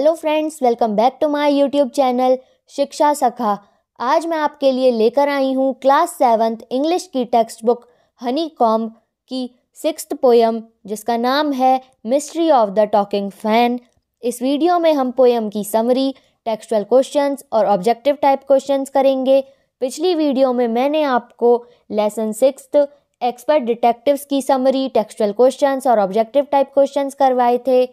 Hello friends welcome back to my YouTube channel Shiksha Sakha आज मैं आपके लिए लेकर आई हूँ क्लास सेवन्थ इंग्लिश की टेक्स्ट बुक हनी कॉम्ब की सिक्स पोयम जिसका नाम है mystery of the talking fan इस वीडियो में हम पोयम की समरी टेक्सचुअल क्वेश्चंस और ऑब्जेक्टिव टाइप क्वेश्चन करेंगे पिछली वीडियो में मैंने आपको लेसन सिक्स एक्सपर्ट डिटेक्टिव्स की समरी टेक्सचुअल क्वेश्चंस और ऑब्जेक्टिव टाइप क्वेश्चंस करवाए थे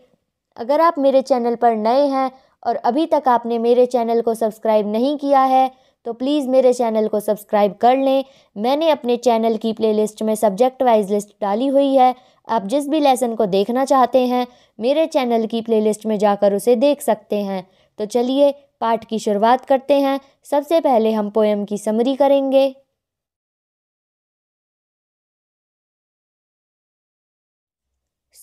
अगर आप मेरे चैनल पर नए हैं और अभी तक आपने मेरे चैनल को सब्सक्राइब नहीं किया है तो प्लीज़ मेरे चैनल को सब्सक्राइब कर लें मैंने अपने चैनल की प्लेलिस्ट में सब्जेक्ट वाइज लिस्ट डाली हुई है आप जिस भी लेसन को देखना चाहते हैं मेरे चैनल की प्लेलिस्ट में जाकर उसे देख सकते हैं तो चलिए पाठ की शुरुआत करते हैं सबसे पहले हम पोएम की समरी करेंगे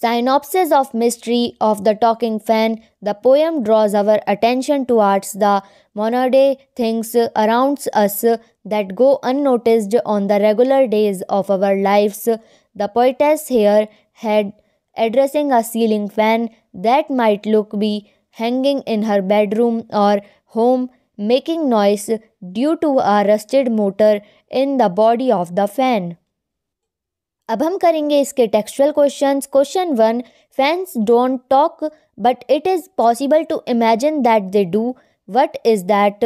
synopsis of Mystery of the Talking Fan, the poem draws our attention towards the monody things around us that go unnoticed on the regular days of our lives. The poetess here had addressing a ceiling fan that might look be hanging in her bedroom or home making noise due to a rusted motor in the body of the fan. अब हम करेंगे इसके textual question question one fans don't talk but it is possible to imagine that they do what is that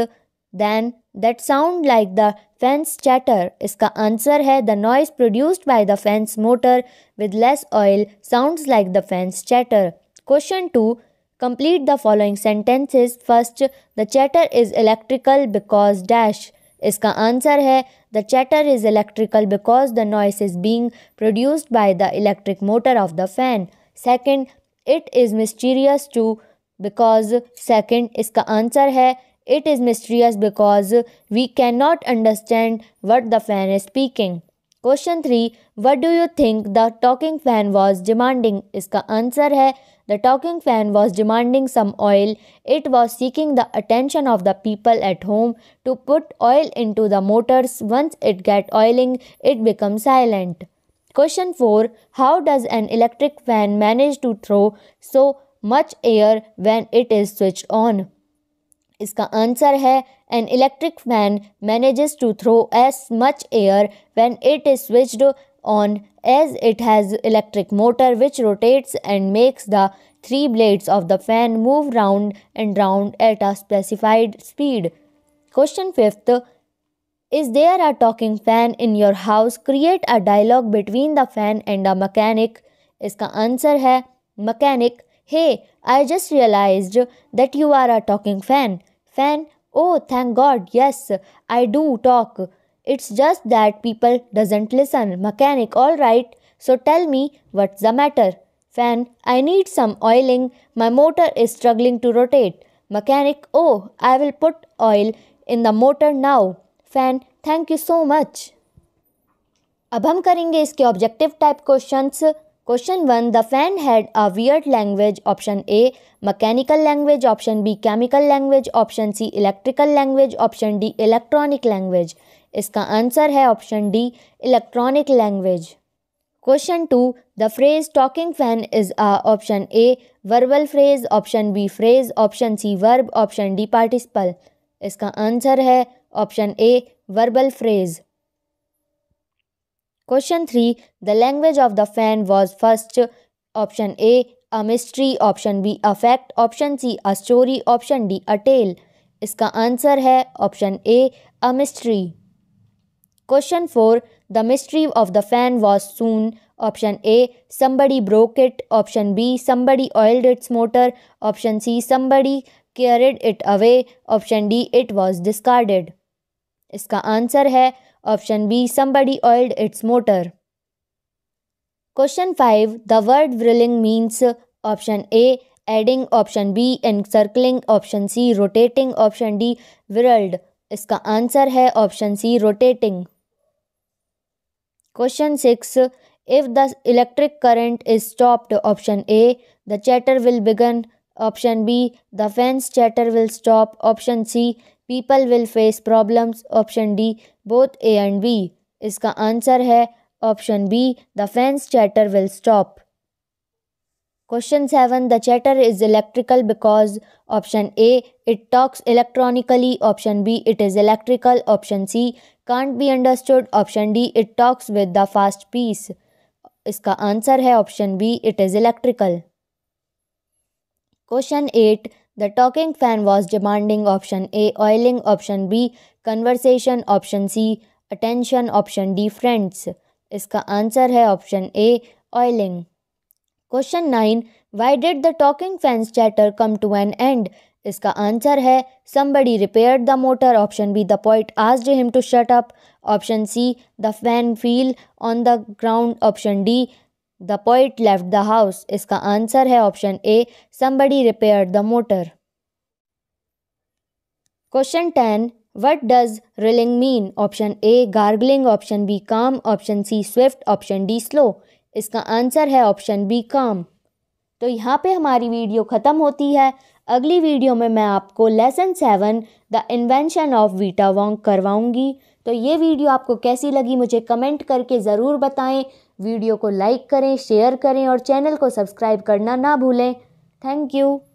then that sound like the fans chatter इसका answer है the noise produced by the fans motor with less oil sounds like the fans chatter question two complete the following sentences first the chatter is electrical because dash इसका answer है The chatter is electrical because the noise is being produced by the electric motor of the fan. Second, it is mysterious too because second इसका answer hai. it is mysterious because we cannot understand what the fan is speaking. Question three what do you think the talking fan was demanding इसका answer है the talking fan was demanding some oil it was seeking the attention of the people at home to put oil into the motors once it get oiling it become silent question four how does an electric fan manage to throw so much air when it is switch on इसका answer है An electric fan manages to throw as much air when it is switched on as it has electric motor which rotates and makes the three blades of the fan move round and round at a specified speed. Question 5th Is there a talking fan in your house? Create a dialogue between the fan and a mechanic. इसका answer है mechanic Hey, I just realized that you are a talking fan. Fan. Oh, thank God, yes, I do talk. It's just that people doesn't listen. Mechanic, all right. So tell me, what's the matter? Fan, I need some oiling. My motor is struggling to rotate. Mechanic, oh, I will put oil in the motor now. Fan, thank you so much. अब हम करेंगे इसके objective type questions question one the fan had a weird language option A mechanical language option B chemical language option C electrical language option D electronic language इसका answer है option D electronic language question two the phrase talking fan is a option A verbal phrase option B phrase option C verb option D participle इसका answer है option A verbal phrase question three the language of the fan was first option A a mystery option B a fact option C a story option D a tale इसका answer है option A a mystery question four the mystery of the fan was soon option A somebody broke it option B somebody oiled its motor option C somebody carried it away option D it was discarded इसका answer है Option B somebody oiled its motor. Question 5 The word vrilling means option A adding option B encircling option C rotating option D virled iska answer hai option C rotating. Question 6 If the electric current is stopped option A the chatter will begin option B the fans chatter will stop option C people will face problems option D both A and B इसका answer है option B the fans chatter will stop question seven the chatter is electrical because option A it talks electronically option B it is electrical option C can't be understood option D it talks with the fast pace इसका answer है option B it is electrical question eight The talking fan was demanding option A, oiling option B, conversation option C, attention option D, friends. इसका answer है option A oiling question nine why did the talking fans chatter come to an end इसका answer है somebody repair the motor option B the point आज him to shut up option C the fan fell on the ground option D the poet left the house इसका answer है option A somebody repair the motor question ten what does reeling mean option A gargling option B calm option C swift option D slow इसका answer है option B calm तो यहाँ पे हमारी video ख़त्म होती है अगली वीडियो में मैं आपको lesson seven the invention of Vita Wonk करवाऊंगी तो ये वीडियो आपको कैसी लगी मुझे कमेंट करके ज़रूर बताएं वीडियो को लाइक करें शेयर करें और चैनल को सब्सक्राइब करना ना भूलें थैंक यू